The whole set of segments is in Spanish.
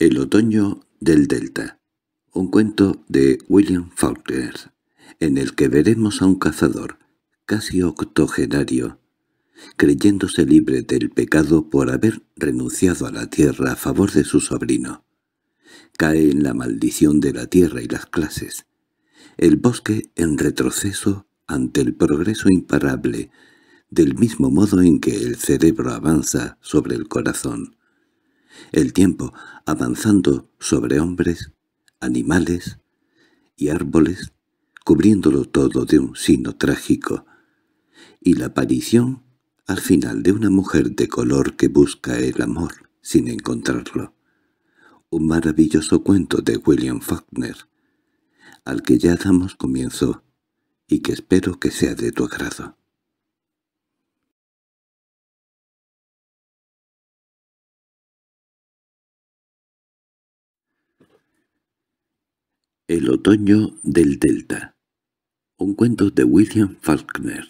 El otoño del delta. Un cuento de William Faulkner, en el que veremos a un cazador, casi octogenario, creyéndose libre del pecado por haber renunciado a la tierra a favor de su sobrino. Cae en la maldición de la tierra y las clases. El bosque en retroceso ante el progreso imparable, del mismo modo en que el cerebro avanza sobre el corazón el tiempo avanzando sobre hombres, animales y árboles, cubriéndolo todo de un sino trágico, y la aparición al final de una mujer de color que busca el amor sin encontrarlo. Un maravilloso cuento de William Faulkner, al que ya damos comienzo y que espero que sea de tu agrado. El otoño del Delta Un cuento de William Faulkner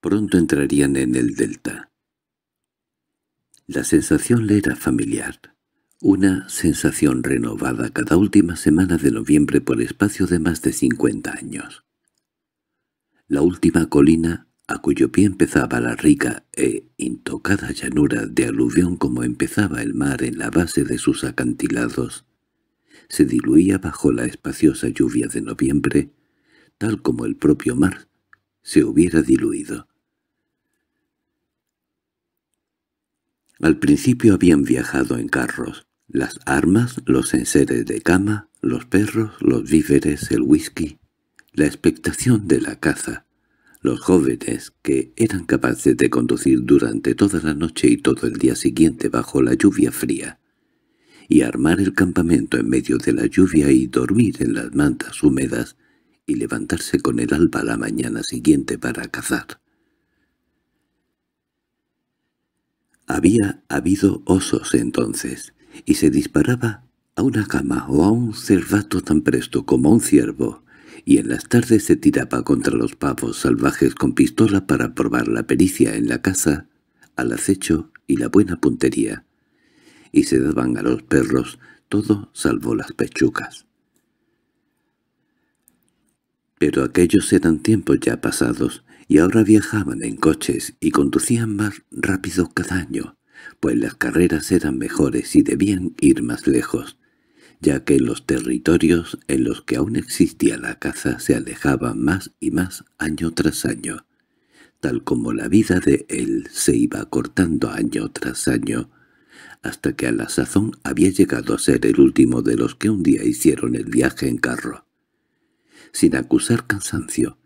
Pronto entrarían en el Delta. La sensación le era familiar, una sensación renovada cada última semana de noviembre por espacio de más de 50 años. La última colina a cuyo pie empezaba la rica e intocada llanura de aluvión como empezaba el mar en la base de sus acantilados, se diluía bajo la espaciosa lluvia de noviembre, tal como el propio mar se hubiera diluido. Al principio habían viajado en carros, las armas, los enseres de cama, los perros, los víveres, el whisky, la expectación de la caza, los jóvenes, que eran capaces de conducir durante toda la noche y todo el día siguiente bajo la lluvia fría, y armar el campamento en medio de la lluvia y dormir en las mantas húmedas y levantarse con el alba la mañana siguiente para cazar. Había habido osos entonces, y se disparaba a una cama o a un cervato tan presto como un ciervo, y en las tardes se tiraba contra los pavos salvajes con pistola para probar la pericia en la casa, al acecho y la buena puntería, y se daban a los perros todo salvo las pechucas. Pero aquellos eran tiempos ya pasados, y ahora viajaban en coches y conducían más rápido cada año, pues las carreras eran mejores y debían ir más lejos ya que los territorios en los que aún existía la caza se alejaban más y más año tras año, tal como la vida de él se iba cortando año tras año, hasta que a la sazón había llegado a ser el último de los que un día hicieron el viaje en carro. Sin acusar cansancio,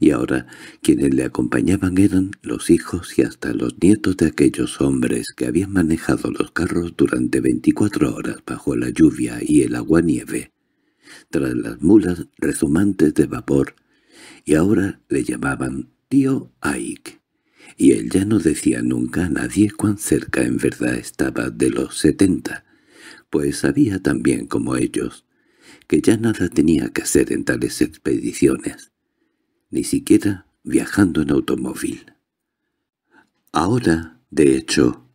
y ahora quienes le acompañaban eran los hijos y hasta los nietos de aquellos hombres que habían manejado los carros durante veinticuatro horas bajo la lluvia y el agua-nieve, tras las mulas rezumantes de vapor, y ahora le llamaban tío Aik y él ya no decía nunca a nadie cuán cerca en verdad estaba de los setenta, pues sabía también como ellos que ya nada tenía que hacer en tales expediciones, ni siquiera viajando en automóvil. Ahora, de hecho,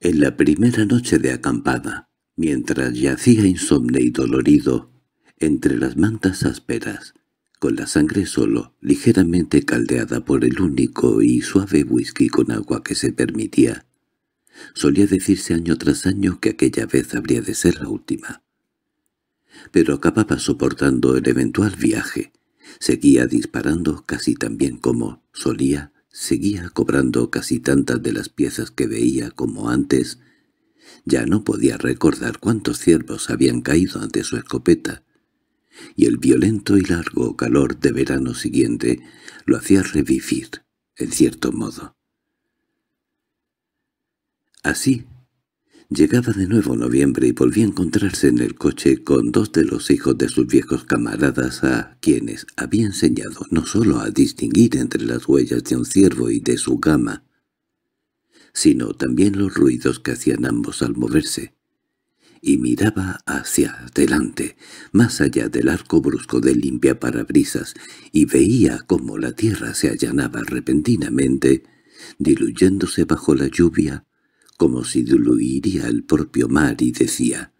en la primera noche de acampada, mientras yacía insomne y dolorido, entre las mantas ásperas, con la sangre solo, ligeramente caldeada por el único y suave whisky con agua que se permitía, solía decirse año tras año que aquella vez habría de ser la última. Pero acababa soportando el eventual viaje, Seguía disparando casi tan bien como solía, seguía cobrando casi tantas de las piezas que veía como antes. Ya no podía recordar cuántos ciervos habían caído ante su escopeta, y el violento y largo calor de verano siguiente lo hacía revivir, en cierto modo. Así Llegaba de nuevo noviembre y volvía a encontrarse en el coche con dos de los hijos de sus viejos camaradas a quienes había enseñado no solo a distinguir entre las huellas de un ciervo y de su gama, sino también los ruidos que hacían ambos al moverse, y miraba hacia adelante, más allá del arco brusco de limpia parabrisas, y veía cómo la tierra se allanaba repentinamente, diluyéndose bajo la lluvia, como si diluiría el propio mar, y decía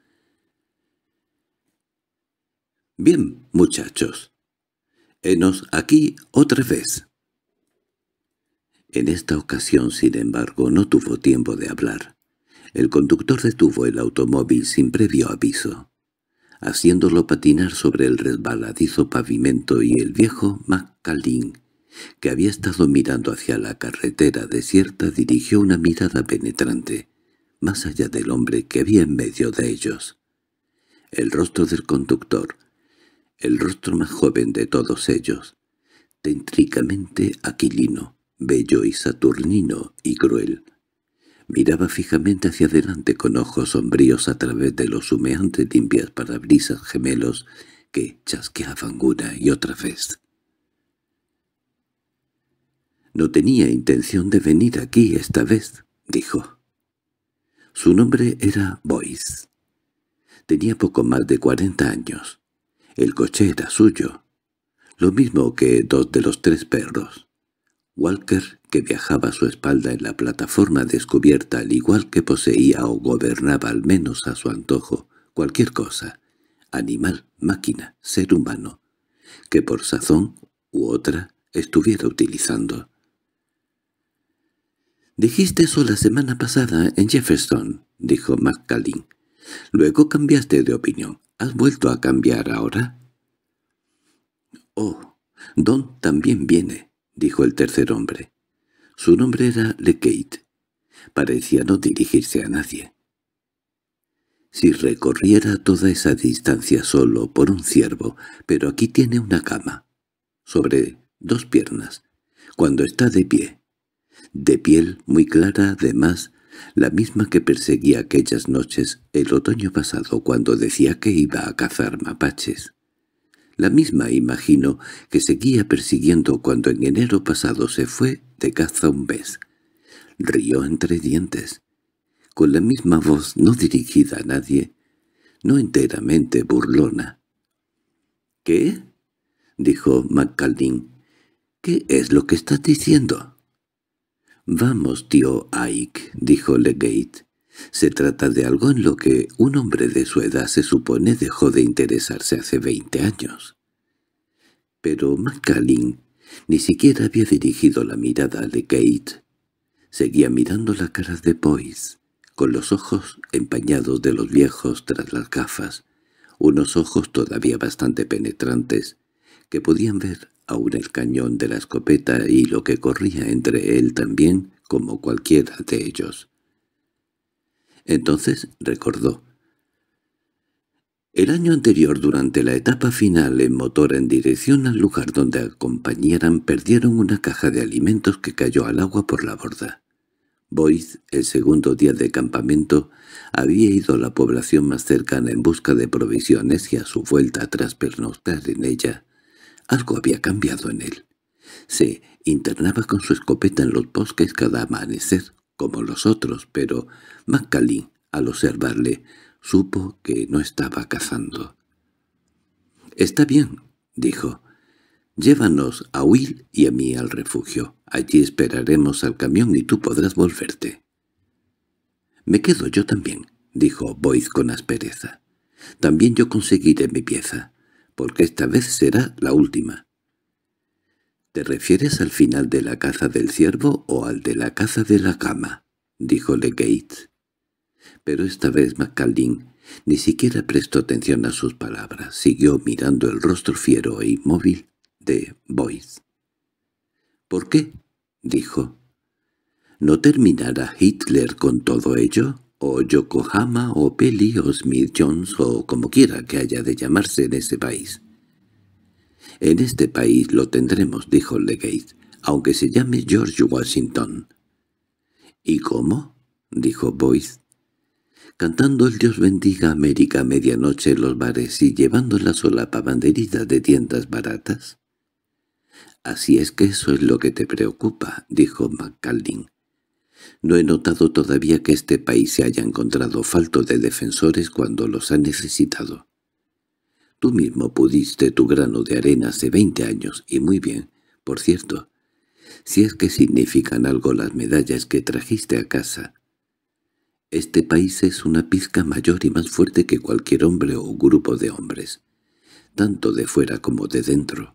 «Bien, muchachos, henos aquí otra vez». En esta ocasión, sin embargo, no tuvo tiempo de hablar. El conductor detuvo el automóvil sin previo aviso, haciéndolo patinar sobre el resbaladizo pavimento y el viejo macalín que había estado mirando hacia la carretera desierta, dirigió una mirada penetrante, más allá del hombre que había en medio de ellos. El rostro del conductor, el rostro más joven de todos ellos, téntricamente aquilino, bello y saturnino y cruel. Miraba fijamente hacia adelante con ojos sombríos a través de los humeantes limpias parabrisas gemelos que chasqueaban una y otra vez. No tenía intención de venir aquí esta vez, dijo. Su nombre era Boyce. Tenía poco más de cuarenta años. El coche era suyo, lo mismo que dos de los tres perros. Walker, que viajaba a su espalda en la plataforma descubierta al igual que poseía o gobernaba al menos a su antojo cualquier cosa, animal, máquina, ser humano, que por sazón u otra estuviera utilizando. «Dijiste eso la semana pasada en Jefferson», dijo McCallin. «Luego cambiaste de opinión. ¿Has vuelto a cambiar ahora?» «Oh, Don también viene», dijo el tercer hombre. Su nombre era Kate. Parecía no dirigirse a nadie. Si recorriera toda esa distancia solo por un ciervo, pero aquí tiene una cama, sobre dos piernas, cuando está de pie, de piel muy clara además, la misma que perseguía aquellas noches el otoño pasado cuando decía que iba a cazar mapaches. La misma, imagino, que seguía persiguiendo cuando en enero pasado se fue de caza un mes. Rió entre dientes, con la misma voz no dirigida a nadie, no enteramente burlona. —¿Qué? —dijo Macaldin. —¿Qué es lo que estás diciendo? «Vamos, tío Ike», dijo Legate. «Se trata de algo en lo que un hombre de su edad se supone dejó de interesarse hace veinte años». Pero McCallin ni siquiera había dirigido la mirada a Legate. Seguía mirando la cara de Pois, con los ojos empañados de los viejos tras las gafas, unos ojos todavía bastante penetrantes, que podían ver aún el cañón de la escopeta y lo que corría entre él también, como cualquiera de ellos. Entonces recordó. El año anterior, durante la etapa final en motor en dirección al lugar donde acompañaran, perdieron una caja de alimentos que cayó al agua por la borda. Boyd, el segundo día de campamento, había ido a la población más cercana en busca de provisiones y a su vuelta tras pernoctar en ella, algo había cambiado en él. Se internaba con su escopeta en los bosques cada amanecer, como los otros, pero Macalín, al observarle, supo que no estaba cazando. —Está bien —dijo—, llévanos a Will y a mí al refugio. Allí esperaremos al camión y tú podrás volverte. —Me quedo yo también —dijo Boyd con aspereza. —También yo conseguiré mi pieza porque esta vez será la última. —¿Te refieres al final de la caza del ciervo o al de la caza de la cama? —dijo Gates. Pero esta vez McCaldin ni siquiera prestó atención a sus palabras. Siguió mirando el rostro fiero e inmóvil de Boyce. —¿Por qué? —dijo. —¿No terminará Hitler con todo ello? o Yokohama o Peli o Smith Jones o como quiera que haya de llamarse en ese país. —En este país lo tendremos —dijo Legate—, aunque se llame George Washington. —¿Y cómo? —dijo Boyce. Cantando el Dios bendiga América a medianoche en los bares y llevando la sola banderita de tiendas baratas. —Así es que eso es lo que te preocupa —dijo McCallin. No he notado todavía que este país se haya encontrado falto de defensores cuando los ha necesitado. Tú mismo pudiste tu grano de arena hace veinte años, y muy bien, por cierto. Si es que significan algo las medallas que trajiste a casa. Este país es una pizca mayor y más fuerte que cualquier hombre o grupo de hombres, tanto de fuera como de dentro.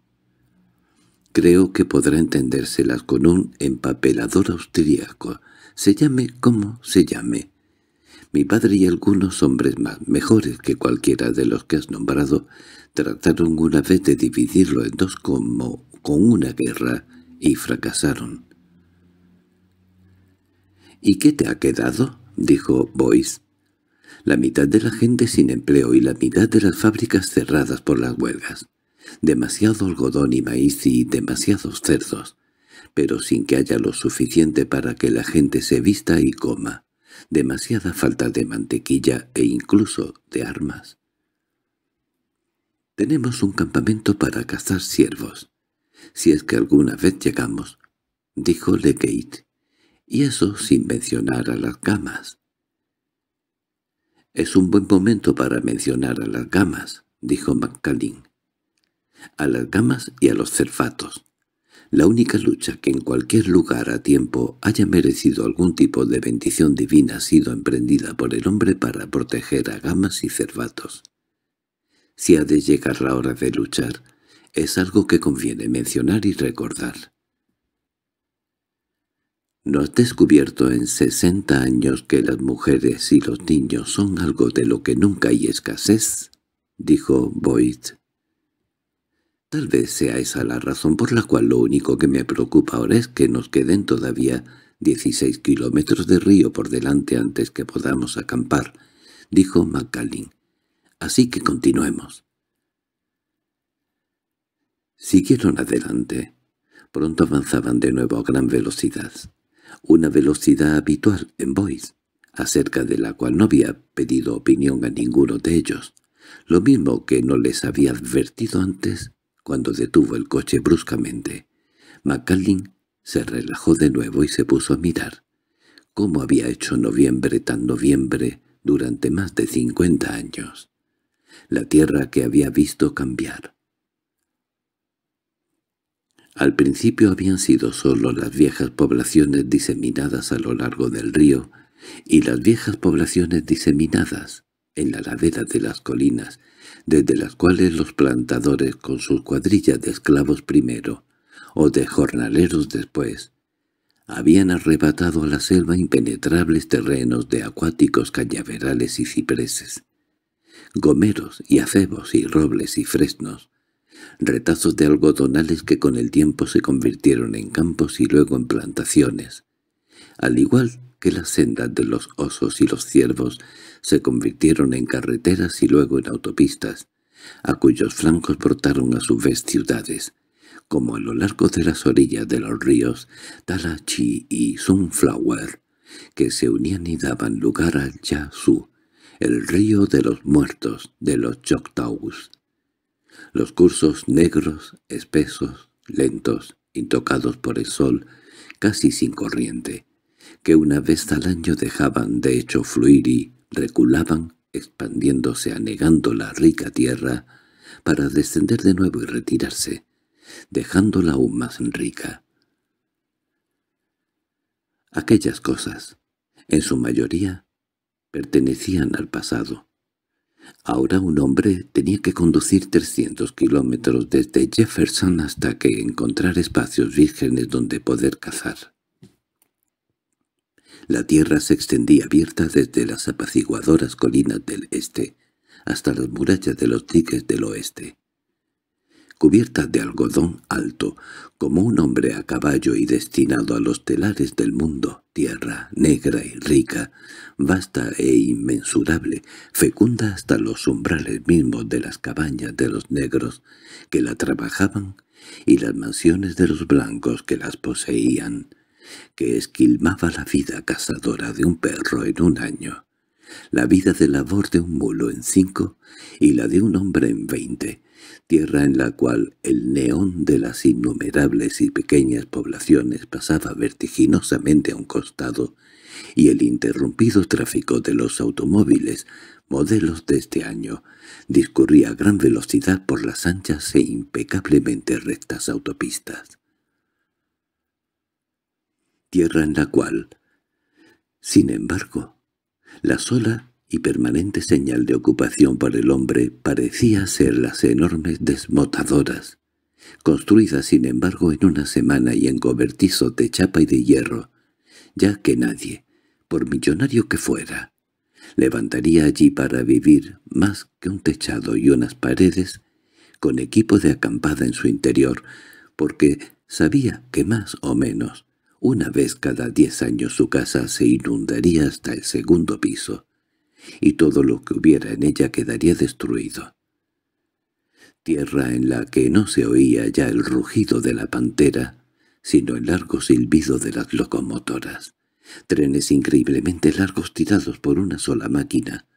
Creo que podrá entendérselas con un empapelador austríaco, se llame como se llame. Mi padre y algunos hombres más, mejores que cualquiera de los que has nombrado, trataron una vez de dividirlo en dos como con una guerra y fracasaron. —¿Y qué te ha quedado? —dijo Boyce. —La mitad de la gente sin empleo y la mitad de las fábricas cerradas por las huelgas. Demasiado algodón y maíz y demasiados cerdos pero sin que haya lo suficiente para que la gente se vista y coma. Demasiada falta de mantequilla e incluso de armas. Tenemos un campamento para cazar ciervos. Si es que alguna vez llegamos, dijo Legate, y eso sin mencionar a las gamas. —Es un buen momento para mencionar a las gamas —dijo McCallin—, a las gamas y a los cerfatos. La única lucha que en cualquier lugar a tiempo haya merecido algún tipo de bendición divina ha sido emprendida por el hombre para proteger a gamas y cervatos. Si ha de llegar la hora de luchar, es algo que conviene mencionar y recordar. ¿No has descubierto en sesenta años que las mujeres y los niños son algo de lo que nunca hay escasez? —dijo Boyd. Tal vez sea esa la razón por la cual lo único que me preocupa ahora es que nos queden todavía 16 kilómetros de río por delante antes que podamos acampar, dijo McCallin. Así que continuemos. Siguieron adelante. Pronto avanzaban de nuevo a gran velocidad, una velocidad habitual en Boys, acerca de la cual no había pedido opinión a ninguno de ellos, lo mismo que no les había advertido antes cuando detuvo el coche bruscamente. McCallin se relajó de nuevo y se puso a mirar. ¿Cómo había hecho noviembre tan noviembre durante más de cincuenta años? La tierra que había visto cambiar. Al principio habían sido solo las viejas poblaciones diseminadas a lo largo del río y las viejas poblaciones diseminadas en la ladera de las colinas desde las cuales los plantadores con sus cuadrillas de esclavos primero, o de jornaleros después, habían arrebatado a la selva impenetrables terrenos de acuáticos cañaverales y cipreses, gomeros y acebos y robles y fresnos, retazos de algodonales que con el tiempo se convirtieron en campos y luego en plantaciones, al igual que las sendas de los osos y los ciervos se convirtieron en carreteras y luego en autopistas, a cuyos flancos brotaron a su vez ciudades, como a lo largo de las orillas de los ríos Talachi y Sunflower, que se unían y daban lugar al Yasu, el río de los muertos de los Choctaws. Los cursos negros, espesos, lentos, intocados por el sol, casi sin corriente, que una vez al año dejaban de hecho fluir y reculaban, expandiéndose anegando la rica tierra, para descender de nuevo y retirarse, dejándola aún más rica. Aquellas cosas, en su mayoría, pertenecían al pasado. Ahora un hombre tenía que conducir 300 kilómetros desde Jefferson hasta que encontrar espacios vírgenes donde poder cazar. La tierra se extendía abierta desde las apaciguadoras colinas del este hasta las murallas de los diques del oeste. Cubierta de algodón alto, como un hombre a caballo y destinado a los telares del mundo, tierra negra y rica, vasta e inmensurable, fecunda hasta los umbrales mismos de las cabañas de los negros que la trabajaban y las mansiones de los blancos que las poseían que esquilmaba la vida cazadora de un perro en un año, la vida de labor de un mulo en cinco y la de un hombre en veinte, tierra en la cual el neón de las innumerables y pequeñas poblaciones pasaba vertiginosamente a un costado y el interrumpido tráfico de los automóviles, modelos de este año, discurría a gran velocidad por las anchas e impecablemente rectas autopistas tierra en la cual, sin embargo, la sola y permanente señal de ocupación para el hombre parecía ser las enormes desmotadoras, construidas sin embargo en una semana y en cobertizo de chapa y de hierro, ya que nadie, por millonario que fuera, levantaría allí para vivir más que un techado y unas paredes con equipo de acampada en su interior, porque sabía que más o menos una vez cada diez años su casa se inundaría hasta el segundo piso, y todo lo que hubiera en ella quedaría destruido. Tierra en la que no se oía ya el rugido de la pantera, sino el largo silbido de las locomotoras. Trenes increíblemente largos tirados por una sola máquina,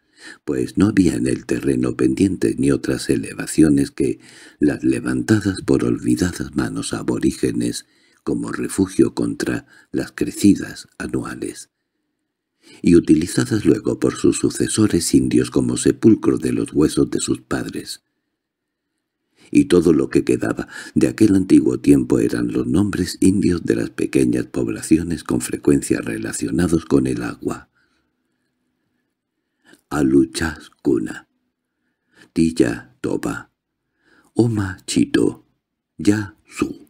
pues no había en el terreno pendientes ni otras elevaciones que las levantadas por olvidadas manos aborígenes como refugio contra las crecidas anuales, y utilizadas luego por sus sucesores indios como sepulcro de los huesos de sus padres. Y todo lo que quedaba de aquel antiguo tiempo eran los nombres indios de las pequeñas poblaciones con frecuencia relacionados con el agua. Aluchascuna, Tilla Toba, Oma Chito, su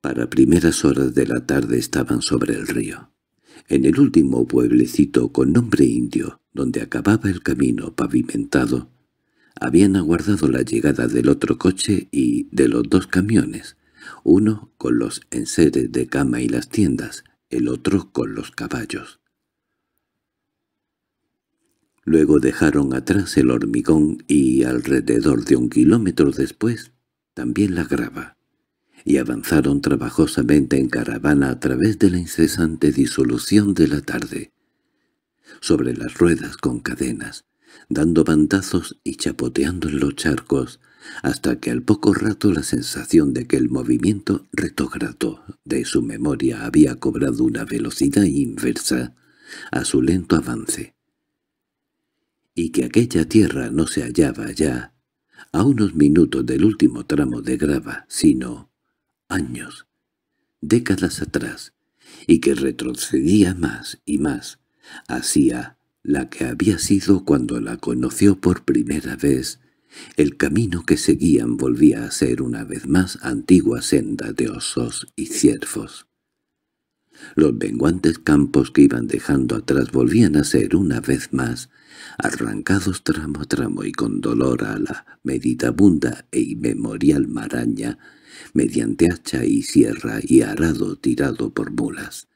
para primeras horas de la tarde estaban sobre el río. En el último pueblecito con nombre indio, donde acababa el camino pavimentado, habían aguardado la llegada del otro coche y de los dos camiones, uno con los enseres de cama y las tiendas, el otro con los caballos. Luego dejaron atrás el hormigón y, alrededor de un kilómetro después, también la grava y avanzaron trabajosamente en caravana a través de la incesante disolución de la tarde, sobre las ruedas con cadenas, dando bandazos y chapoteando en los charcos, hasta que al poco rato la sensación de que el movimiento retógrado de su memoria había cobrado una velocidad inversa a su lento avance, y que aquella tierra no se hallaba ya a unos minutos del último tramo de grava, sino años, décadas atrás, y que retrocedía más y más hacia la que había sido cuando la conoció por primera vez, el camino que seguían volvía a ser una vez más antigua senda de osos y ciervos. Los venguantes campos que iban dejando atrás volvían a ser una vez más, arrancados tramo a tramo y con dolor a la meditabunda e inmemorial maraña mediante hacha y sierra y arado tirado por mulas.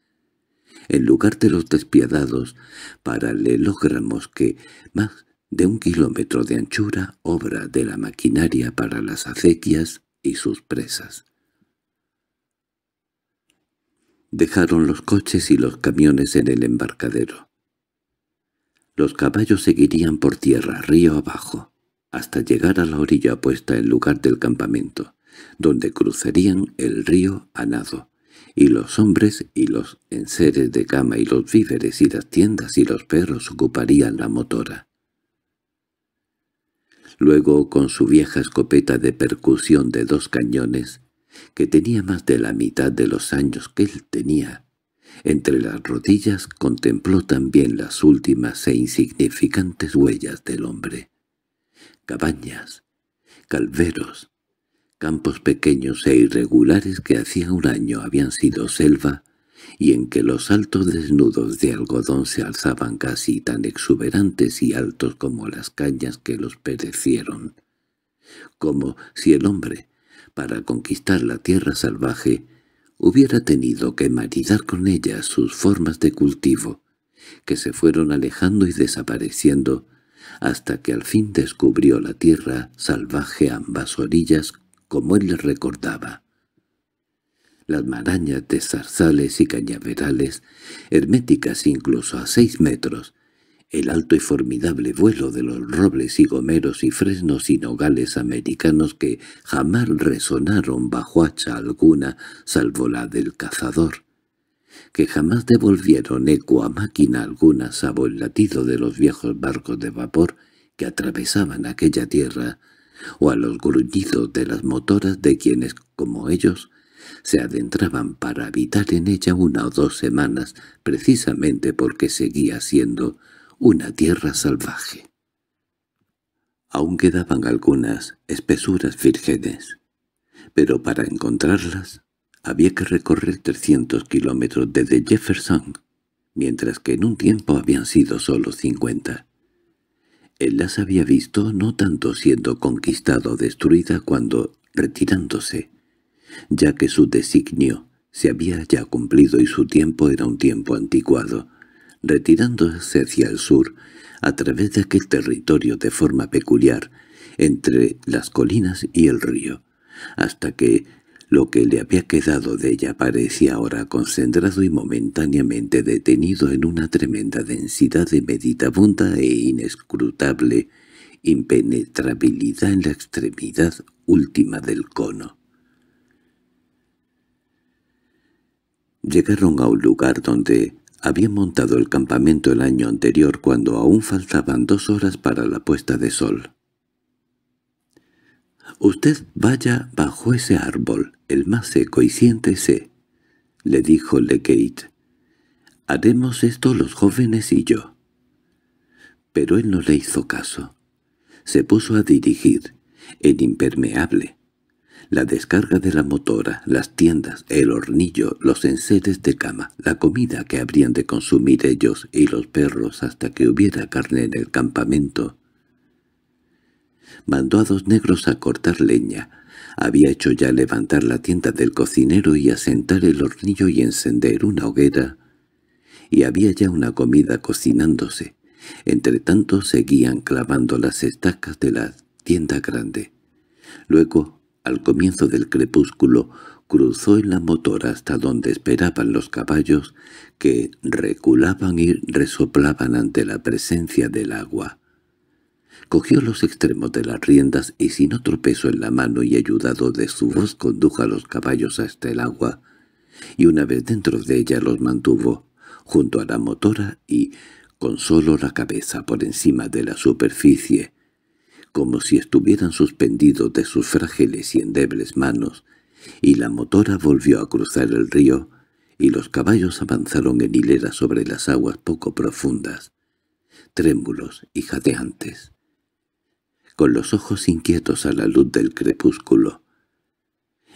En lugar de los despiadados paralelogramos que, más de un kilómetro de anchura, obra de la maquinaria para las acequias y sus presas. Dejaron los coches y los camiones en el embarcadero. Los caballos seguirían por tierra, río abajo, hasta llegar a la orilla puesta en lugar del campamento donde cruzarían el río a nado, y los hombres y los enseres de cama y los víveres y las tiendas y los perros ocuparían la motora. Luego, con su vieja escopeta de percusión de dos cañones, que tenía más de la mitad de los años que él tenía, entre las rodillas contempló también las últimas e insignificantes huellas del hombre. Cabañas, calveros, campos pequeños e irregulares que hacía un año habían sido selva, y en que los altos desnudos de algodón se alzaban casi tan exuberantes y altos como las cañas que los perecieron. Como si el hombre, para conquistar la tierra salvaje, hubiera tenido que maridar con ella sus formas de cultivo, que se fueron alejando y desapareciendo, hasta que al fin descubrió la tierra salvaje ambas orillas como él le recordaba. Las marañas de zarzales y cañaverales, herméticas incluso a seis metros, el alto y formidable vuelo de los robles y gomeros y fresnos y nogales americanos que jamás resonaron bajo hacha alguna salvo la del cazador, que jamás devolvieron eco a máquina alguna salvo el latido de los viejos barcos de vapor que atravesaban aquella tierra o a los gruñidos de las motoras de quienes, como ellos, se adentraban para habitar en ella una o dos semanas, precisamente porque seguía siendo una tierra salvaje. Aún quedaban algunas espesuras vírgenes, pero para encontrarlas había que recorrer 300 kilómetros desde Jefferson, mientras que en un tiempo habían sido solo 50. Él eh, las había visto no tanto siendo conquistada o destruida cuando retirándose, ya que su designio se había ya cumplido y su tiempo era un tiempo anticuado, retirándose hacia el sur, a través de aquel territorio de forma peculiar, entre las colinas y el río, hasta que lo que le había quedado de ella parecía ahora concentrado y momentáneamente detenido en una tremenda densidad de meditabunda e inescrutable impenetrabilidad en la extremidad última del cono. Llegaron a un lugar donde había montado el campamento el año anterior cuando aún faltaban dos horas para la puesta de sol. «Usted vaya bajo ese árbol, el más seco, y siéntese», le dijo Legate. «Haremos esto los jóvenes y yo». Pero él no le hizo caso. Se puso a dirigir, en impermeable, la descarga de la motora, las tiendas, el hornillo, los enseres de cama, la comida que habrían de consumir ellos y los perros hasta que hubiera carne en el campamento, mandó a dos negros a cortar leña. Había hecho ya levantar la tienda del cocinero y asentar el hornillo y encender una hoguera, y había ya una comida cocinándose. Entretanto seguían clavando las estacas de la tienda grande. Luego, al comienzo del crepúsculo, cruzó en la motora hasta donde esperaban los caballos, que reculaban y resoplaban ante la presencia del agua cogió los extremos de las riendas y sin otro peso en la mano y ayudado de su voz condujo a los caballos hasta el agua, y una vez dentro de ella los mantuvo, junto a la motora y, con solo la cabeza por encima de la superficie, como si estuvieran suspendidos de sus frágiles y endebles manos, y la motora volvió a cruzar el río, y los caballos avanzaron en hilera sobre las aguas poco profundas, trémulos y jadeantes con los ojos inquietos a la luz del crepúsculo.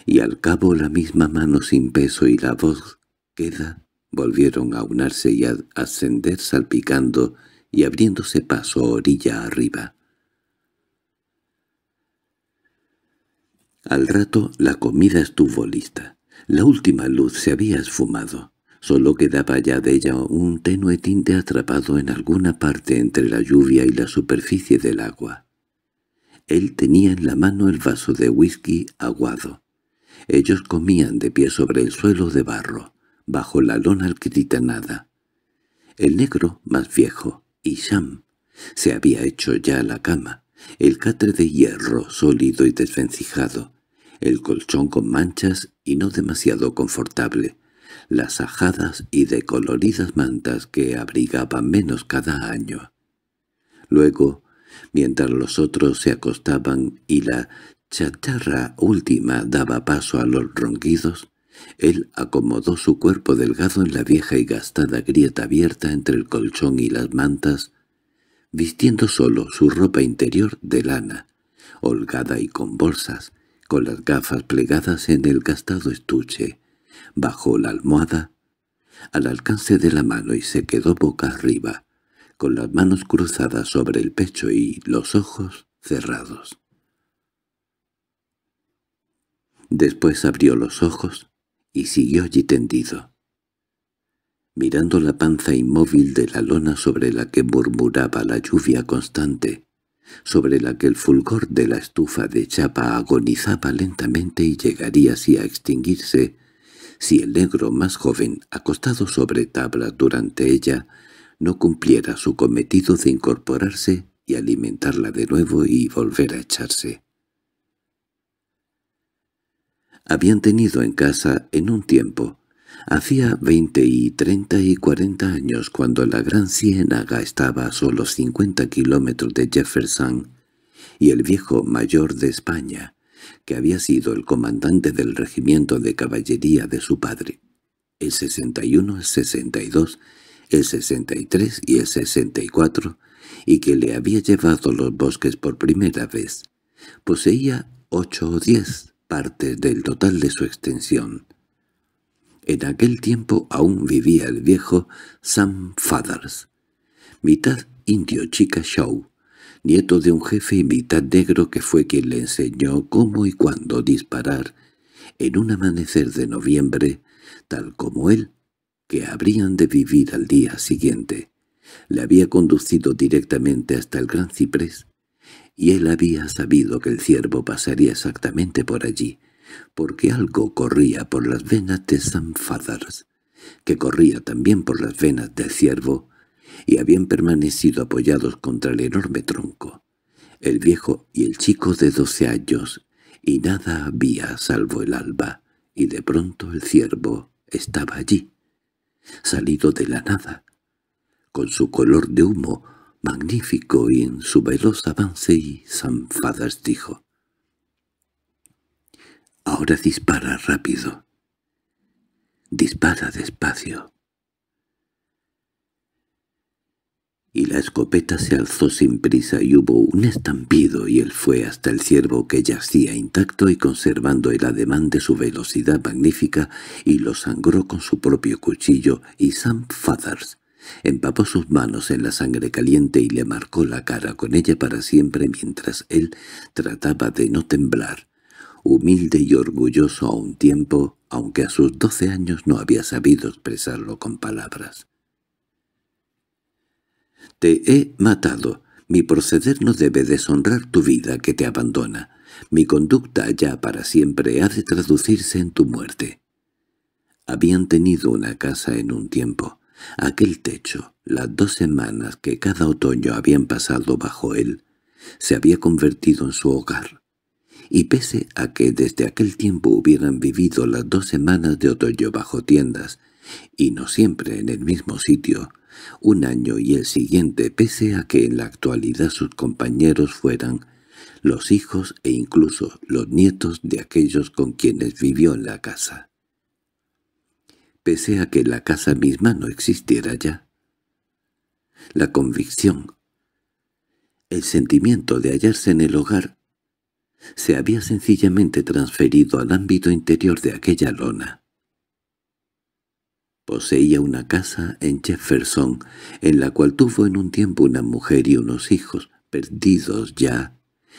Y al cabo la misma mano sin peso y la voz queda volvieron a unarse y a ascender salpicando y abriéndose paso orilla arriba. Al rato la comida estuvo lista. La última luz se había esfumado. Solo quedaba ya de ella un tenue tinte atrapado en alguna parte entre la lluvia y la superficie del agua. Él tenía en la mano el vaso de whisky aguado. Ellos comían de pie sobre el suelo de barro, bajo la lona alcritanada. El negro, más viejo, y Isham, se había hecho ya la cama, el catre de hierro sólido y desvencijado, el colchón con manchas y no demasiado confortable, las ajadas y decoloridas mantas que abrigaban menos cada año. Luego, mientras los otros se acostaban y la chacharra última daba paso a los ronquidos, él acomodó su cuerpo delgado en la vieja y gastada grieta abierta entre el colchón y las mantas, vistiendo solo su ropa interior de lana, holgada y con bolsas, con las gafas plegadas en el gastado estuche, bajó la almohada, al alcance de la mano y se quedó boca arriba, con las manos cruzadas sobre el pecho y los ojos cerrados. Después abrió los ojos y siguió allí tendido, mirando la panza inmóvil de la lona sobre la que murmuraba la lluvia constante, sobre la que el fulgor de la estufa de chapa agonizaba lentamente y llegaría así a extinguirse si el negro más joven, acostado sobre tabla durante ella, no cumpliera su cometido de incorporarse y alimentarla de nuevo y volver a echarse. Habían tenido en casa en un tiempo, hacía veinte y treinta y cuarenta años cuando la gran ciénaga estaba a solo cincuenta kilómetros de Jefferson, y el viejo mayor de España, que había sido el comandante del regimiento de caballería de su padre. El 61-62 el 63 y el 64, y que le había llevado los bosques por primera vez. Poseía ocho o diez partes del total de su extensión. En aquel tiempo aún vivía el viejo Sam Fathers, mitad indio chica show, nieto de un jefe y mitad negro que fue quien le enseñó cómo y cuándo disparar en un amanecer de noviembre, tal como él que habrían de vivir al día siguiente. Le había conducido directamente hasta el gran ciprés, y él había sabido que el ciervo pasaría exactamente por allí, porque algo corría por las venas de San Fathers, que corría también por las venas del ciervo, y habían permanecido apoyados contra el enorme tronco. El viejo y el chico de doce años, y nada había salvo el alba, y de pronto el ciervo estaba allí salido de la nada, con su color de humo magnífico y en su veloz avance y zanfadas dijo. Ahora dispara rápido. Dispara despacio. y la escopeta se alzó sin prisa y hubo un estampido y él fue hasta el ciervo que yacía intacto y conservando el ademán de su velocidad magnífica y lo sangró con su propio cuchillo y Sam Fathers empapó sus manos en la sangre caliente y le marcó la cara con ella para siempre mientras él trataba de no temblar, humilde y orgulloso a un tiempo, aunque a sus doce años no había sabido expresarlo con palabras. Te he matado. Mi proceder no debe deshonrar tu vida que te abandona. Mi conducta ya para siempre ha de traducirse en tu muerte. Habían tenido una casa en un tiempo. Aquel techo, las dos semanas que cada otoño habían pasado bajo él, se había convertido en su hogar. Y pese a que desde aquel tiempo hubieran vivido las dos semanas de otoño bajo tiendas, y no siempre en el mismo sitio, un año y el siguiente, pese a que en la actualidad sus compañeros fueran los hijos e incluso los nietos de aquellos con quienes vivió en la casa. Pese a que la casa misma no existiera ya. La convicción, el sentimiento de hallarse en el hogar, se había sencillamente transferido al ámbito interior de aquella lona. Poseía una casa en Jefferson, en la cual tuvo en un tiempo una mujer y unos hijos, perdidos ya,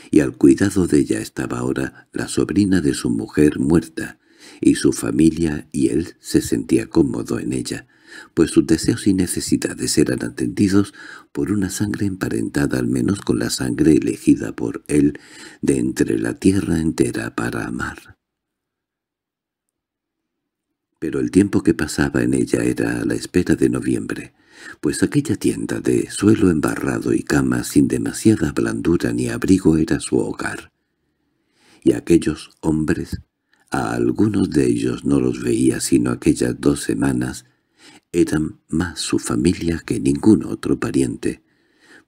y al cuidado de ella estaba ahora la sobrina de su mujer muerta, y su familia y él se sentía cómodo en ella, pues sus deseos y necesidades eran atendidos por una sangre emparentada al menos con la sangre elegida por él de entre la tierra entera para amar pero el tiempo que pasaba en ella era a la espera de noviembre, pues aquella tienda de suelo embarrado y cama sin demasiada blandura ni abrigo era su hogar. Y aquellos hombres, a algunos de ellos no los veía sino aquellas dos semanas, eran más su familia que ningún otro pariente,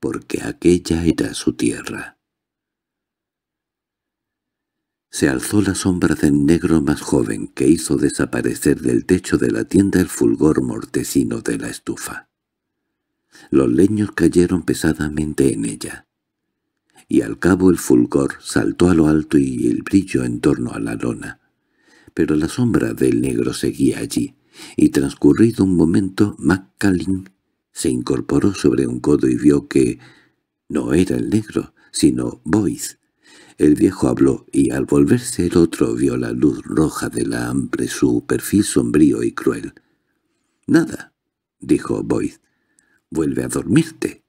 porque aquella era su tierra. Se alzó la sombra del negro más joven que hizo desaparecer del techo de la tienda el fulgor mortecino de la estufa. Los leños cayeron pesadamente en ella, y al cabo el fulgor saltó a lo alto y el brillo en torno a la lona. Pero la sombra del negro seguía allí, y transcurrido un momento MacCallin se incorporó sobre un codo y vio que no era el negro, sino Boyce, el viejo habló, y al volverse el otro vio la luz roja de la hambre, su perfil sombrío y cruel. —Nada —dijo Boyd—, vuelve a dormirte.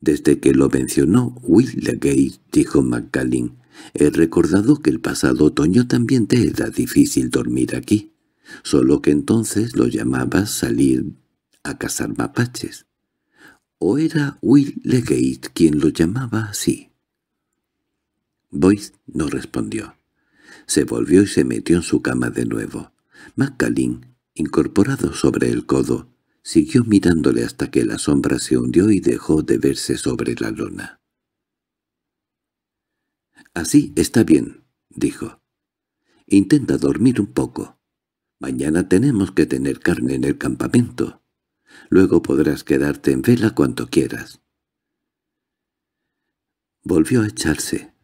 Desde que lo mencionó Willegate, dijo McCallin, he recordado que el pasado otoño también te era difícil dormir aquí, solo que entonces lo llamabas salir a cazar mapaches o era Will Legate quien lo llamaba así. Boyd no respondió. Se volvió y se metió en su cama de nuevo. Macalin, incorporado sobre el codo, siguió mirándole hasta que la sombra se hundió y dejó de verse sobre la lona. «Así está bien», dijo. «Intenta dormir un poco. Mañana tenemos que tener carne en el campamento». Luego podrás quedarte en vela cuanto quieras. Volvió a echarse.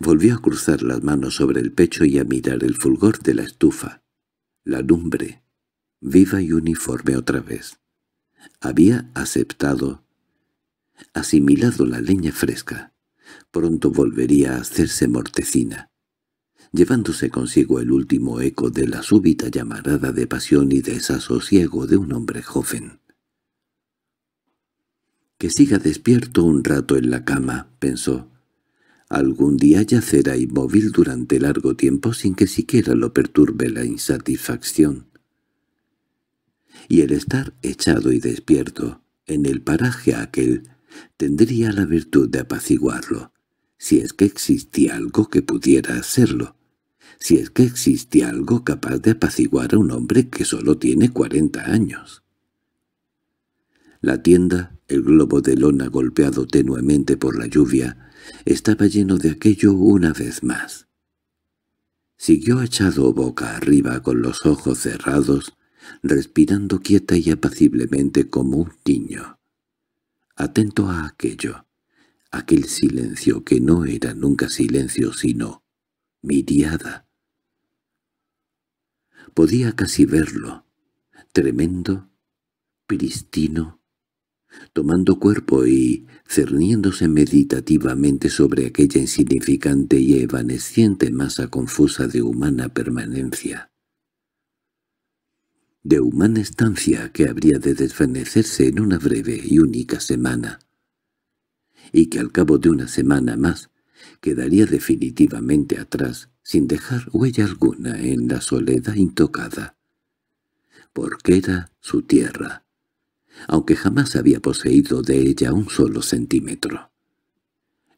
Volvió a cruzar las manos sobre el pecho y a mirar el fulgor de la estufa, la lumbre, viva y uniforme otra vez. Había aceptado, asimilado la leña fresca. Pronto volvería a hacerse mortecina, llevándose consigo el último eco de la súbita llamarada de pasión y desasosiego de un hombre joven. Que siga despierto un rato en la cama, pensó. Algún día yacerá inmóvil durante largo tiempo sin que siquiera lo perturbe la insatisfacción. Y el estar echado y despierto en el paraje aquel tendría la virtud de apaciguarlo, si es que existía algo que pudiera hacerlo, si es que existía algo capaz de apaciguar a un hombre que solo tiene cuarenta años. La tienda el globo de lona golpeado tenuemente por la lluvia estaba lleno de aquello una vez más. Siguió echado boca arriba con los ojos cerrados, respirando quieta y apaciblemente como un niño. Atento a aquello, aquel silencio que no era nunca silencio sino miriada. Podía casi verlo, tremendo, pristino, tomando cuerpo y cerniéndose meditativamente sobre aquella insignificante y evanesciente masa confusa de humana permanencia. De humana estancia que habría de desvanecerse en una breve y única semana, y que al cabo de una semana más quedaría definitivamente atrás sin dejar huella alguna en la soledad intocada, porque era su tierra, aunque jamás había poseído de ella un solo centímetro.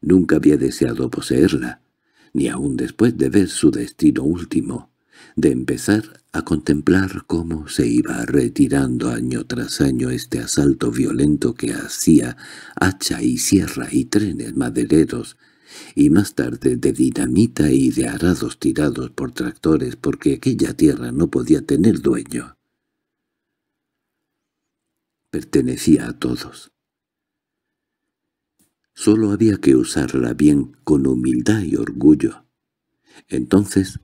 Nunca había deseado poseerla, ni aun después de ver su destino último, de empezar a contemplar cómo se iba retirando año tras año este asalto violento que hacía hacha y sierra y trenes madereros, y más tarde de dinamita y de arados tirados por tractores porque aquella tierra no podía tener dueño pertenecía a todos. Solo había que usarla bien con humildad y orgullo. Entonces,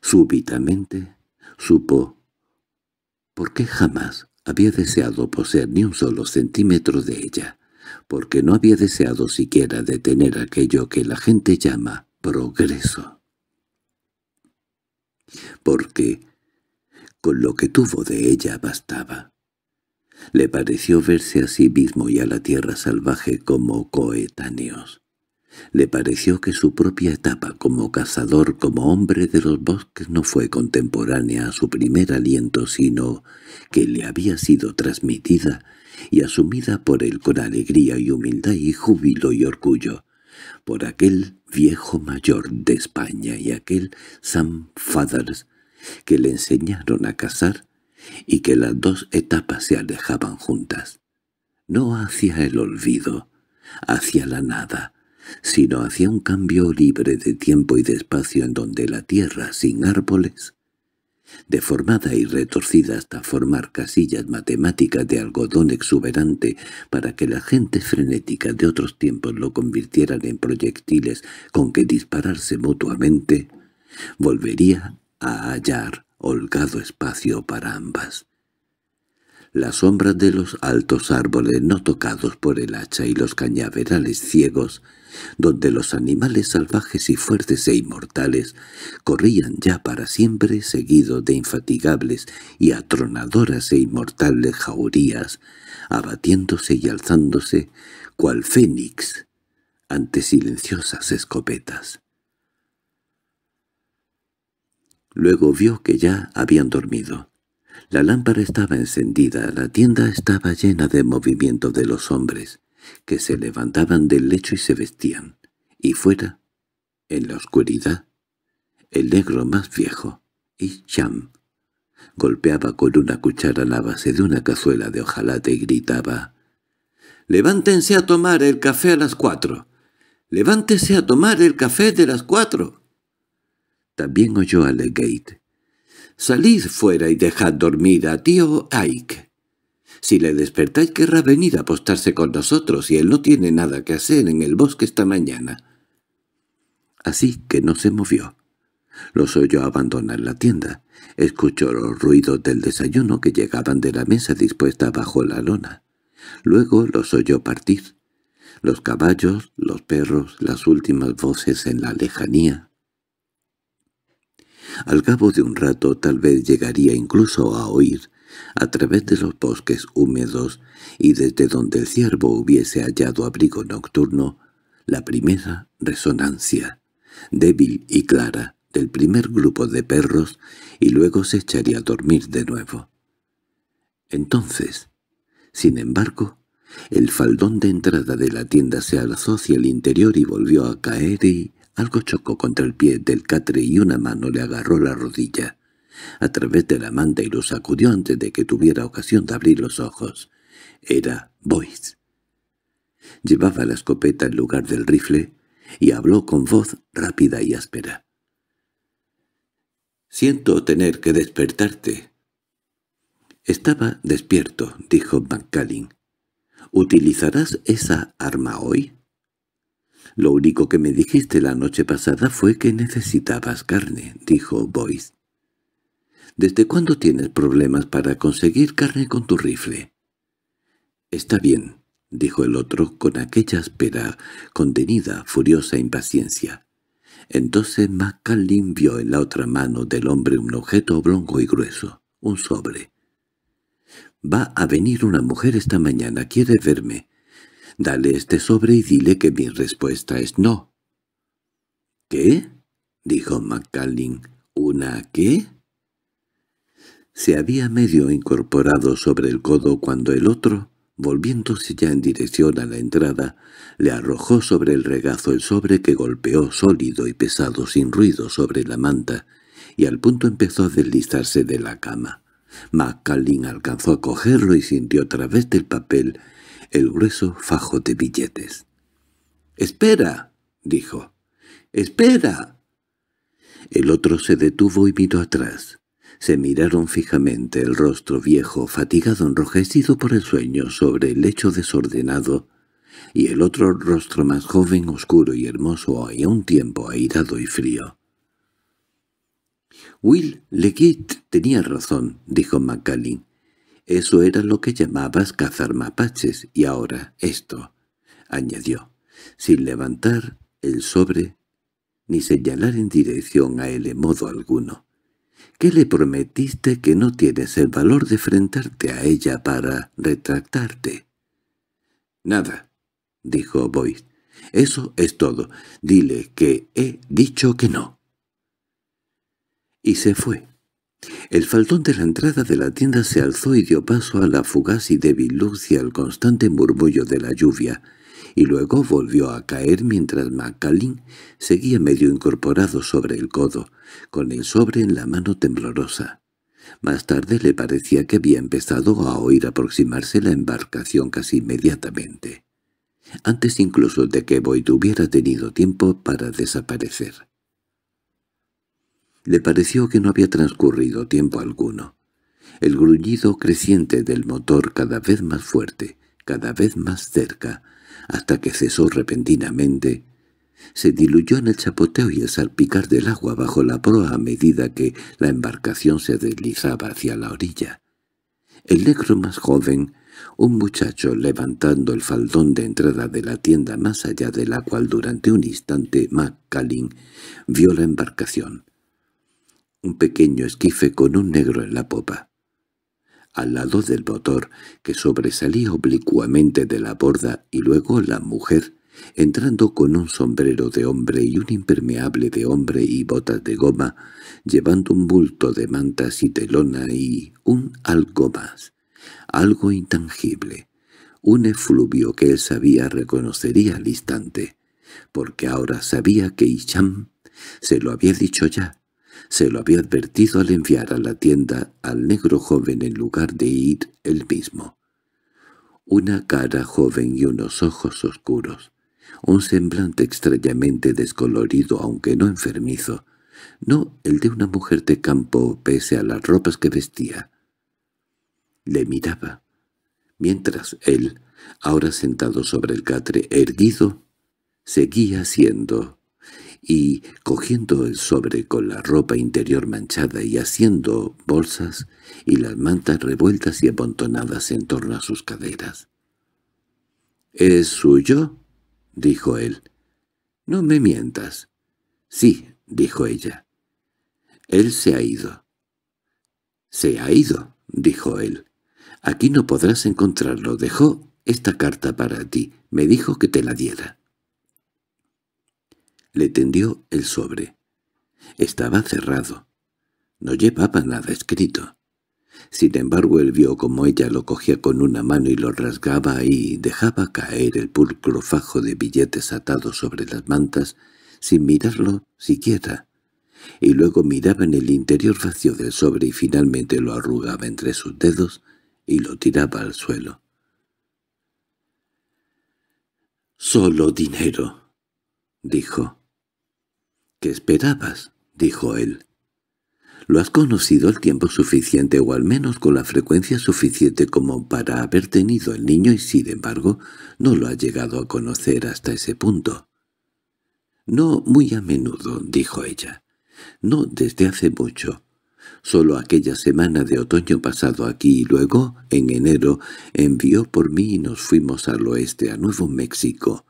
súbitamente, supo por qué jamás había deseado poseer ni un solo centímetro de ella, porque no había deseado siquiera detener aquello que la gente llama progreso. Porque con lo que tuvo de ella bastaba. Le pareció verse a sí mismo y a la tierra salvaje como coetáneos. Le pareció que su propia etapa como cazador, como hombre de los bosques, no fue contemporánea a su primer aliento, sino que le había sido transmitida y asumida por él con alegría y humildad y júbilo y orgullo, por aquel viejo mayor de España y aquel Sam Fathers que le enseñaron a cazar y que las dos etapas se alejaban juntas, no hacia el olvido, hacia la nada, sino hacia un cambio libre de tiempo y de espacio en donde la tierra, sin árboles, deformada y retorcida hasta formar casillas matemáticas de algodón exuberante para que la gente frenética de otros tiempos lo convirtieran en proyectiles con que dispararse mutuamente, volvería a hallar holgado espacio para ambas. Las sombras de los altos árboles no tocados por el hacha y los cañaverales ciegos, donde los animales salvajes y fuertes e inmortales corrían ya para siempre seguidos de infatigables y atronadoras e inmortales jaurías, abatiéndose y alzándose cual fénix ante silenciosas escopetas. Luego vio que ya habían dormido. La lámpara estaba encendida, la tienda estaba llena de movimiento de los hombres, que se levantaban del lecho y se vestían. Y fuera, en la oscuridad, el negro más viejo, y golpeaba con una cuchara la base de una cazuela de hojalate y gritaba «¡Levántense a tomar el café a las cuatro! ¡Levántense a tomar el café de las cuatro!» También oyó a Legate. «Salid fuera y dejad dormir a tío Ike. Si le despertáis querrá venir a apostarse con nosotros y él no tiene nada que hacer en el bosque esta mañana». Así que no se movió. Los oyó abandonar la tienda. Escuchó los ruidos del desayuno que llegaban de la mesa dispuesta bajo la lona. Luego los oyó partir. Los caballos, los perros, las últimas voces en la lejanía. Al cabo de un rato tal vez llegaría incluso a oír, a través de los bosques húmedos y desde donde el ciervo hubiese hallado abrigo nocturno, la primera resonancia, débil y clara, del primer grupo de perros y luego se echaría a dormir de nuevo. Entonces, sin embargo, el faldón de entrada de la tienda se alzó hacia el interior y volvió a caer y algo chocó contra el pie del catre y una mano le agarró la rodilla. A través de la manta y lo sacudió antes de que tuviera ocasión de abrir los ojos. Era Boyce. Llevaba la escopeta en lugar del rifle y habló con voz rápida y áspera. «Siento tener que despertarte». «Estaba despierto», dijo McCallin. «¿Utilizarás esa arma hoy?» Lo único que me dijiste la noche pasada fue que necesitabas carne, dijo Boyce. ¿Desde cuándo tienes problemas para conseguir carne con tu rifle? Está bien, dijo el otro con aquella espera contenida, furiosa impaciencia. Entonces McCallin vio en la otra mano del hombre un objeto oblongo y grueso, un sobre. «Va a venir una mujer esta mañana, quiere verme. Dale este sobre y dile que mi respuesta es no. —¿Qué? —dijo McCallin. —¿Una qué? Se había medio incorporado sobre el codo cuando el otro, volviéndose ya en dirección a la entrada, le arrojó sobre el regazo el sobre que golpeó sólido y pesado sin ruido sobre la manta, y al punto empezó a deslizarse de la cama. McCallin alcanzó a cogerlo y sintió a través del papel el grueso fajo de billetes. —¡Espera! —dijo. —¡Espera! El otro se detuvo y miró atrás. Se miraron fijamente el rostro viejo, fatigado, enrojecido por el sueño sobre el lecho desordenado, y el otro rostro más joven, oscuro y hermoso, y a un tiempo airado y frío. —Will Leggett tenía razón —dijo McCallin. Eso era lo que llamabas cazar mapaches, y ahora esto, añadió, sin levantar el sobre ni señalar en dirección a él en modo alguno. ¿Qué le prometiste que no tienes el valor de enfrentarte a ella para retractarte? —Nada —dijo Boyd. —Eso es todo. Dile que he dicho que no. Y se fue. El faldón de la entrada de la tienda se alzó y dio paso a la fugaz y débil luz y al constante murmullo de la lluvia, y luego volvió a caer mientras Macalín seguía medio incorporado sobre el codo, con el sobre en la mano temblorosa. Más tarde le parecía que había empezado a oír aproximarse la embarcación casi inmediatamente, antes incluso de que Boyd hubiera tenido tiempo para desaparecer. Le pareció que no había transcurrido tiempo alguno. El gruñido creciente del motor cada vez más fuerte, cada vez más cerca, hasta que cesó repentinamente, se diluyó en el chapoteo y el salpicar del agua bajo la proa a medida que la embarcación se deslizaba hacia la orilla. El negro más joven, un muchacho levantando el faldón de entrada de la tienda más allá de la cual durante un instante Callin, vio la embarcación un pequeño esquife con un negro en la popa. Al lado del motor, que sobresalía oblicuamente de la borda, y luego la mujer, entrando con un sombrero de hombre y un impermeable de hombre y botas de goma, llevando un bulto de mantas y telona y un algo más, algo intangible, un efluvio que él sabía reconocería al instante, porque ahora sabía que Isham se lo había dicho ya, se lo había advertido al enviar a la tienda al negro joven en lugar de ir él mismo. Una cara joven y unos ojos oscuros. Un semblante extrañamente descolorido, aunque no enfermizo. No el de una mujer de campo pese a las ropas que vestía. Le miraba. Mientras él, ahora sentado sobre el catre erguido, seguía siendo y, cogiendo el sobre con la ropa interior manchada y haciendo bolsas y las mantas revueltas y apontonadas en torno a sus caderas. —¿Es suyo? —dijo él. —No me mientas. —Sí —dijo ella. —Él se ha ido. —Se ha ido —dijo él. —Aquí no podrás encontrarlo. Dejó esta carta para ti. Me dijo que te la diera. Le tendió el sobre. Estaba cerrado. No llevaba nada escrito. Sin embargo, él vio como ella lo cogía con una mano y lo rasgaba y dejaba caer el pulcro fajo de billetes atados sobre las mantas sin mirarlo siquiera, y luego miraba en el interior vacío del sobre y finalmente lo arrugaba entre sus dedos y lo tiraba al suelo. —Solo dinero —dijo. —¿Qué esperabas? —dijo él. —Lo has conocido el tiempo suficiente o al menos con la frecuencia suficiente como para haber tenido el niño y sin embargo no lo ha llegado a conocer hasta ese punto. —No muy a menudo —dijo ella. —No desde hace mucho. Solo aquella semana de otoño pasado aquí y luego, en enero, envió por mí y nos fuimos al oeste, a Nuevo México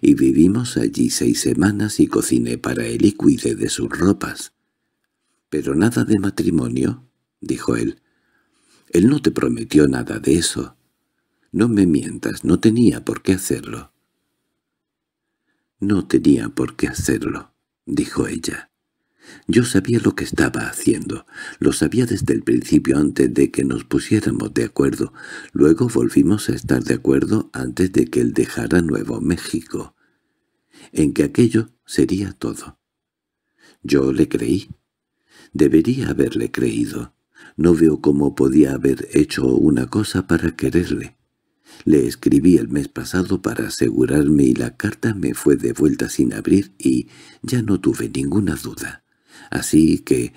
y vivimos allí seis semanas y cociné para él y cuidé de sus ropas. —Pero nada de matrimonio —dijo él. —Él no te prometió nada de eso. No me mientas, no tenía por qué hacerlo. —No tenía por qué hacerlo —dijo ella. Yo sabía lo que estaba haciendo. Lo sabía desde el principio antes de que nos pusiéramos de acuerdo. Luego volvimos a estar de acuerdo antes de que él dejara Nuevo México. En que aquello sería todo. Yo le creí. Debería haberle creído. No veo cómo podía haber hecho una cosa para quererle. Le escribí el mes pasado para asegurarme y la carta me fue devuelta sin abrir y ya no tuve ninguna duda así que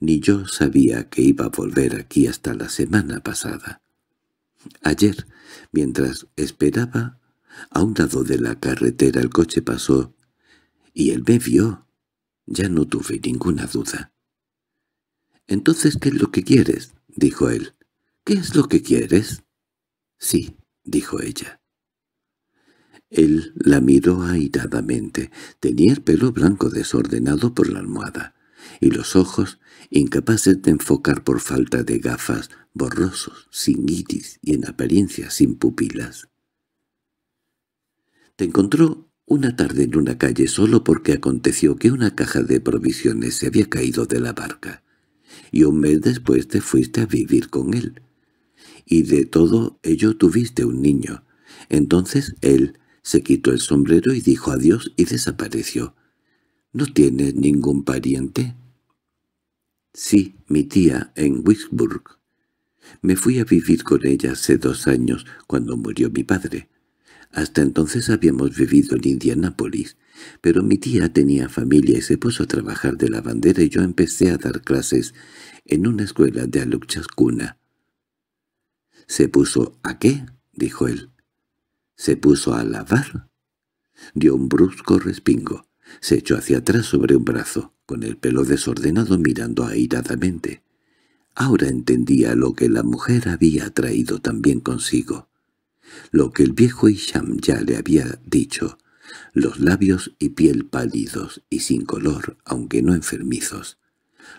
ni yo sabía que iba a volver aquí hasta la semana pasada. Ayer, mientras esperaba, a un lado de la carretera el coche pasó, y él me vio. Ya no tuve ninguna duda. —Entonces, ¿qué es lo que quieres? —dijo él. —¿Qué es lo que quieres? —Sí —dijo ella. Él la miró airadamente. Tenía el pelo blanco desordenado por la almohada y los ojos, incapaces de enfocar por falta de gafas, borrosos, sin iris y en apariencia sin pupilas. Te encontró una tarde en una calle solo porque aconteció que una caja de provisiones se había caído de la barca, y un mes después te fuiste a vivir con él. Y de todo ello tuviste un niño. Entonces él se quitó el sombrero y dijo adiós y desapareció. ¿No tienes ningún pariente? Sí, mi tía, en Wicksburg. Me fui a vivir con ella hace dos años, cuando murió mi padre. Hasta entonces habíamos vivido en Indianápolis, pero mi tía tenía familia y se puso a trabajar de lavandera y yo empecé a dar clases en una escuela de Aluchascuna. —¿Se puso a qué? —dijo él. —¿Se puso a lavar? Dio un brusco respingo. Se echó hacia atrás sobre un brazo, con el pelo desordenado mirando airadamente. Ahora entendía lo que la mujer había traído también consigo. Lo que el viejo Isham ya le había dicho, los labios y piel pálidos y sin color, aunque no enfermizos,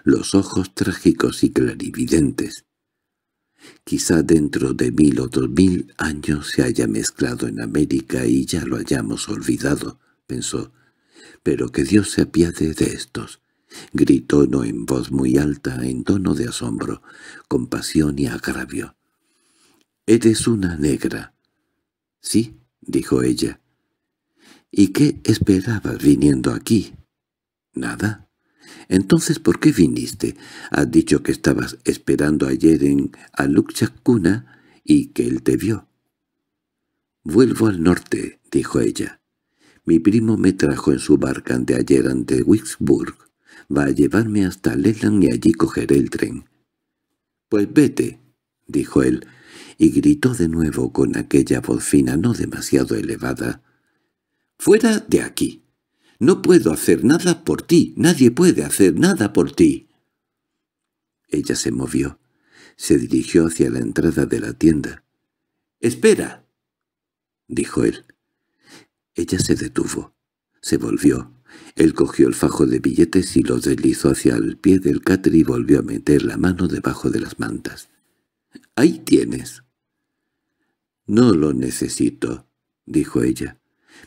los ojos trágicos y clarividentes. Quizá dentro de mil o dos mil años se haya mezclado en América y ya lo hayamos olvidado, pensó, pero que Dios se apiade de estos", Gritó no en voz muy alta, en tono de asombro, compasión y agravio. —Eres una negra. —Sí —dijo ella. —¿Y qué esperabas viniendo aquí? —Nada. —Entonces, ¿por qué viniste? Has dicho que estabas esperando ayer en Aluxacuna y que él te vio. —Vuelvo al norte —dijo ella. Mi primo me trajo en su barca de ayer ante Wicksburg. Va a llevarme hasta Leland y allí cogeré el tren. —Pues vete —dijo él, y gritó de nuevo con aquella voz fina no demasiado elevada. —¡Fuera de aquí! No puedo hacer nada por ti. Nadie puede hacer nada por ti. Ella se movió. Se dirigió hacia la entrada de la tienda. —¡Espera! —dijo él. Ella se detuvo. Se volvió. Él cogió el fajo de billetes y lo deslizó hacia el pie del catre y volvió a meter la mano debajo de las mantas. —¡Ahí tienes! —No lo necesito —dijo ella.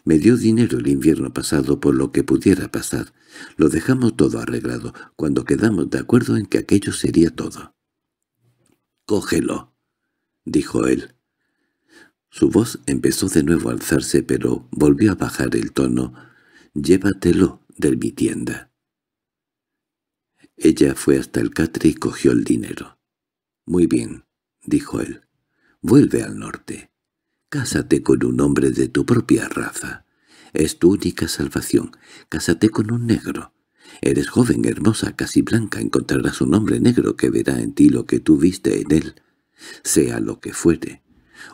—Me dio dinero el invierno pasado por lo que pudiera pasar. Lo dejamos todo arreglado, cuando quedamos de acuerdo en que aquello sería todo. —¡Cógelo! —dijo él. Su voz empezó de nuevo a alzarse, pero volvió a bajar el tono. «Llévatelo de mi tienda». Ella fue hasta el catre y cogió el dinero. «Muy bien», dijo él. «Vuelve al norte. Cásate con un hombre de tu propia raza. Es tu única salvación. Cásate con un negro. Eres joven, hermosa, casi blanca. Encontrarás un hombre negro que verá en ti lo que tú viste en él, sea lo que fuere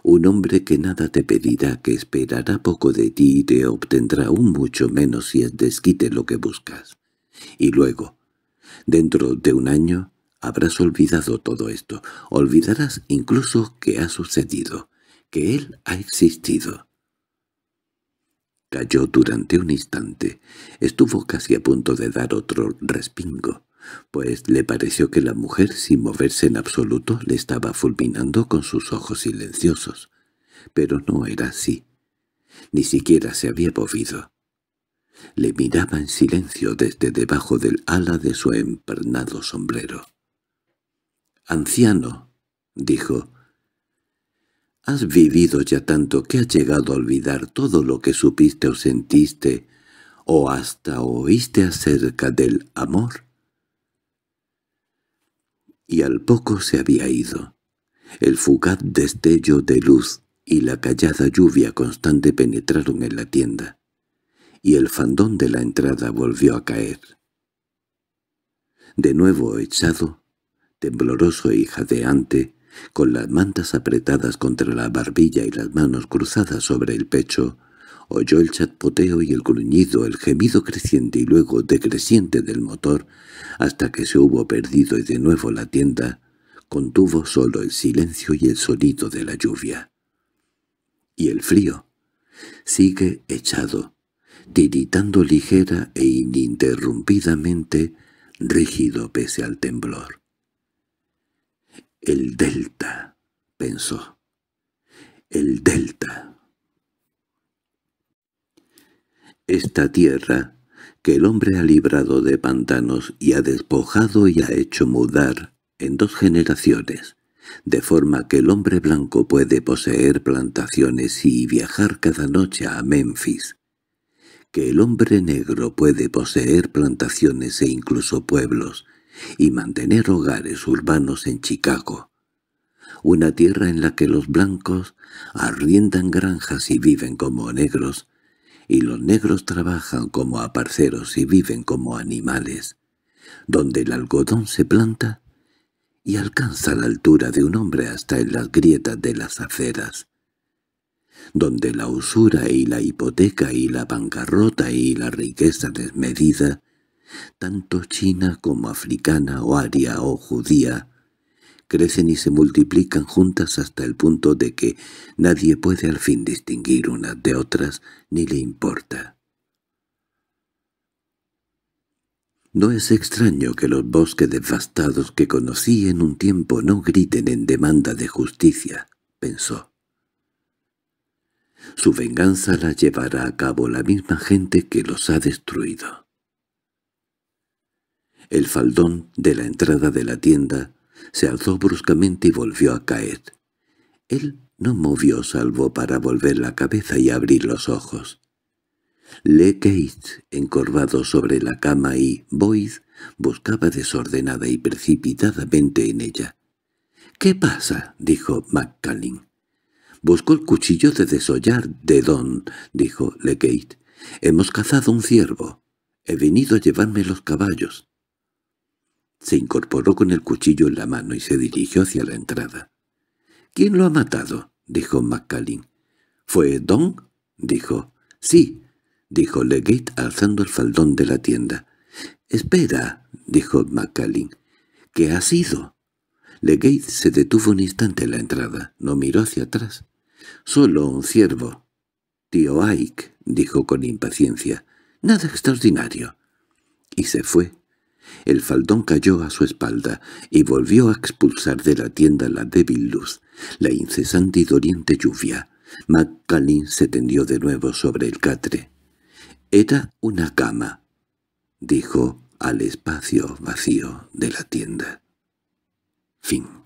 un hombre que nada te pedirá, que esperará poco de ti y te obtendrá aún mucho menos si es desquite lo que buscas. Y luego, dentro de un año, habrás olvidado todo esto, olvidarás incluso que ha sucedido, que él ha existido. Cayó durante un instante, estuvo casi a punto de dar otro respingo, pues le pareció que la mujer, sin moverse en absoluto, le estaba fulminando con sus ojos silenciosos. Pero no era así. Ni siquiera se había movido. Le miraba en silencio desde debajo del ala de su empernado sombrero. «Anciano», dijo, «has vivido ya tanto que has llegado a olvidar todo lo que supiste o sentiste, o hasta oíste acerca del amor» y al poco se había ido. El fugaz destello de luz y la callada lluvia constante penetraron en la tienda, y el fandón de la entrada volvió a caer. De nuevo echado, tembloroso y jadeante, con las mantas apretadas contra la barbilla y las manos cruzadas sobre el pecho, oyó el chapoteo y el gruñido, el gemido creciente y luego decreciente del motor, hasta que se hubo perdido y de nuevo la tienda contuvo solo el silencio y el sonido de la lluvia. Y el frío sigue echado, tiritando ligera e ininterrumpidamente, rígido pese al temblor. «El delta», pensó. «El delta». Esta tierra que el hombre ha librado de pantanos y ha despojado y ha hecho mudar en dos generaciones, de forma que el hombre blanco puede poseer plantaciones y viajar cada noche a Memphis, que el hombre negro puede poseer plantaciones e incluso pueblos, y mantener hogares urbanos en Chicago, una tierra en la que los blancos arriendan granjas y viven como negros, y los negros trabajan como aparceros y viven como animales, donde el algodón se planta y alcanza la altura de un hombre hasta en las grietas de las aceras, donde la usura y la hipoteca y la bancarrota y la riqueza desmedida, tanto china como africana o aria o judía, crecen y se multiplican juntas hasta el punto de que nadie puede al fin distinguir unas de otras ni le importa. No es extraño que los bosques devastados que conocí en un tiempo no griten en demanda de justicia, pensó. Su venganza la llevará a cabo la misma gente que los ha destruido. El faldón de la entrada de la tienda se alzó bruscamente y volvió a caer. Él no movió salvo para volver la cabeza y abrir los ojos. Le encorvado sobre la cama y Boyd, buscaba desordenada y precipitadamente en ella. —¿Qué pasa? —dijo McCallin. Buscó el cuchillo de desollar de Don —dijo Legate. —Hemos cazado un ciervo. He venido a llevarme los caballos. Se incorporó con el cuchillo en la mano y se dirigió hacia la entrada. —¿Quién lo ha matado? —dijo McCallin. —¿Fue Don? —dijo. —Sí —dijo Legate alzando el faldón de la tienda. —Espera —dijo McCallin. —¿Qué ha sido? Legate se detuvo un instante en la entrada. No miró hacia atrás. —Solo un ciervo. —Tío Ike —dijo con impaciencia—, nada extraordinario. Y se fue el faldón cayó a su espalda y volvió a expulsar de la tienda la débil luz, la incesante y doliente lluvia. McCallin se tendió de nuevo sobre el catre. «Era una cama», dijo al espacio vacío de la tienda. Fin.